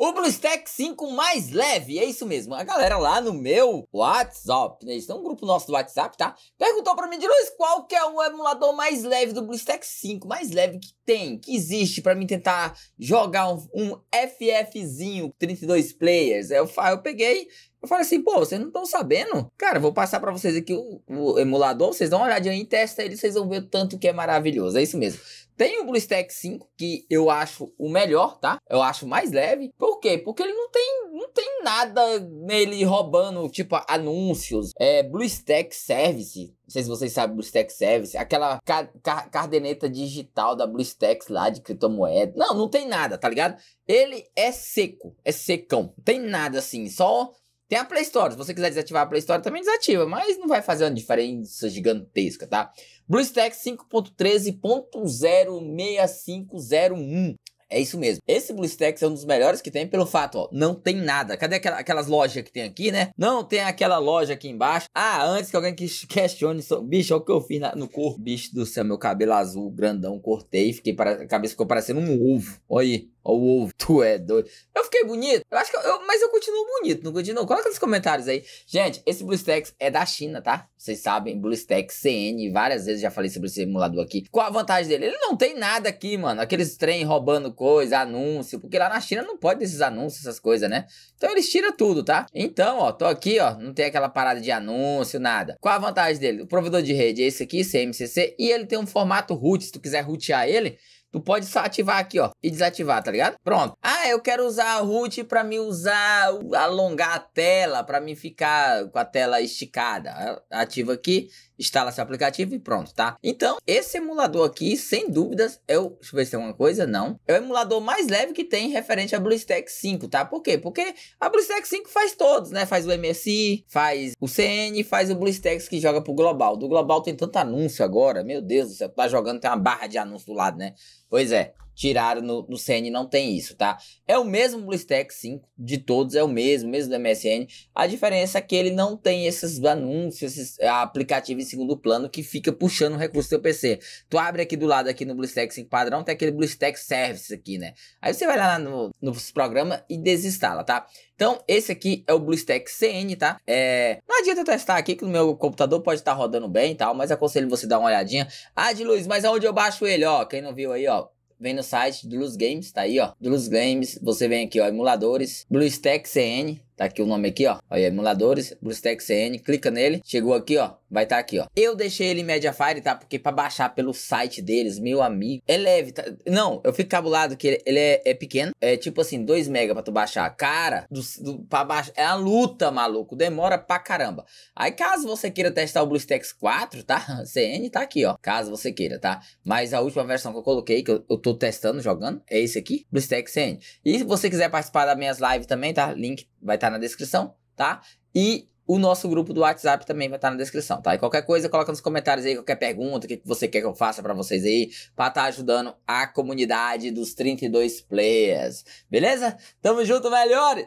O BlueStack 5 mais leve, é isso mesmo. A galera lá no meu WhatsApp, né? Isso é um grupo nosso do WhatsApp, tá? Perguntou para mim de luz qual que é o emulador mais leve do BlueStack 5, mais leve que tem, que existe para mim tentar jogar um, um FFzinho 32 players. Eu, eu peguei eu falei assim, pô, vocês não estão sabendo? Cara, vou passar para vocês aqui o, o, emulador, vocês dão uma olhadinha aí, testa ele, vocês vão ver o tanto que é maravilhoso. É isso mesmo. Tem o BlueStack 5, que eu acho o melhor, tá? Eu acho mais leve. Por quê? Porque ele não tem, não tem nada nele roubando, tipo, anúncios. É, BlueStack Service, não sei se vocês sabem BlueStack Service, aquela ca ca cardeneta digital da bluestack lá de criptomoeda. Não, não tem nada, tá ligado? Ele é seco, é secão. Não tem nada assim, só tem a Play Store, se você quiser desativar a Play Store também desativa, mas não vai fazer uma diferença gigantesca, tá? BlueStack 5.13.06501. É isso mesmo. Esse BlueStacks é um dos melhores que tem pelo fato, ó, não tem nada. Cadê aquela, aquelas lojas que tem aqui, né? Não tem aquela loja aqui embaixo. Ah, antes que alguém questione, so... bicho, olha o que eu fiz na... no corpo. Bicho do céu, meu cabelo azul grandão, cortei, fiquei para... a cabeça ficou parecendo um ovo. Olha aí. Olha o ovo, tu é doido. Eu fiquei bonito. Eu acho que eu, eu, mas eu continuo bonito, não continuo. Coloca nos comentários aí. Gente, esse BlueStacks é da China, tá? Vocês sabem, BlueStacks CN, várias vezes já falei sobre esse emulador aqui. Qual a vantagem dele? Ele não tem nada aqui, mano. Aqueles trem roubando coisa, anúncio, porque lá na China não pode esses anúncios, essas coisas, né? Então eles tiram tudo, tá? Então, ó, tô aqui, ó, não tem aquela parada de anúncio, nada. Qual a vantagem dele? O provedor de rede é esse aqui, CMCC, é e ele tem um formato root, se tu quiser rootear ele, Tu pode só ativar aqui, ó, e desativar, tá ligado? Pronto. Ah, eu quero usar a root para me usar, alongar a tela, para me ficar com a tela esticada. Ativa aqui, instala seu aplicativo e pronto, tá? Então, esse emulador aqui, sem dúvidas, é o... Deixa eu ver se tem alguma coisa, não. É o emulador mais leve que tem referente a BlueStack 5, tá? Por quê? Porque a BlueStack 5 faz todos, né? Faz o MSI, faz o CN, faz o BlueStacks que joga pro global. Do global tem tanto anúncio agora, meu Deus do céu, tá jogando, tem uma barra de anúncio do lado, né? Pois é tiraram no, no CN, não tem isso, tá? É o mesmo BlueStack 5 de todos, é o mesmo, mesmo do MSN. A diferença é que ele não tem esses anúncios, esses eh, aplicativos em segundo plano que fica puxando o recurso do seu PC. Tu abre aqui do lado, aqui no BlueStack 5 padrão, tem aquele BlueStack Service aqui, né? Aí você vai lá no, nos programas e desinstala, tá? Então, esse aqui é o BlueStack CN, tá? É... Não adianta testar aqui, que o meu computador pode estar tá rodando bem e tal, mas aconselho você dar uma olhadinha. Ah, de luz, mas aonde eu baixo ele, ó? Quem não viu aí, ó, vem no site do Games, tá aí, ó. Do Games, você vem aqui, ó, emuladores, BlueStack CN, Tá aqui o nome aqui, ó. Olha, emuladores, BlueStack CN. Clica nele. Chegou aqui, ó. Vai estar tá aqui, ó. Eu deixei ele em Mediafire, tá? Porque para baixar pelo site deles, meu amigo. É leve, tá? Não, eu fico cabulado que ele, ele é, é, pequeno. É tipo assim, 2 mega para tu baixar. Cara, do, do, pra baixar. É a luta, maluco. Demora pra caramba. Aí, caso você queira testar o BlueStacks 4, tá? CN tá aqui, ó. Caso você queira, tá? Mas a última versão que eu coloquei, que eu, eu tô testando, jogando, é esse aqui. BlueStacks CN. E se você quiser participar das minhas lives também, tá? Link vai estar tá na descrição, tá? E o nosso grupo do WhatsApp também vai estar tá na descrição, tá? E qualquer coisa, coloca nos comentários aí, qualquer pergunta, o que você quer que eu faça para vocês aí, pra estar tá ajudando a comunidade dos 32 players. Beleza? Tamo junto, melhores!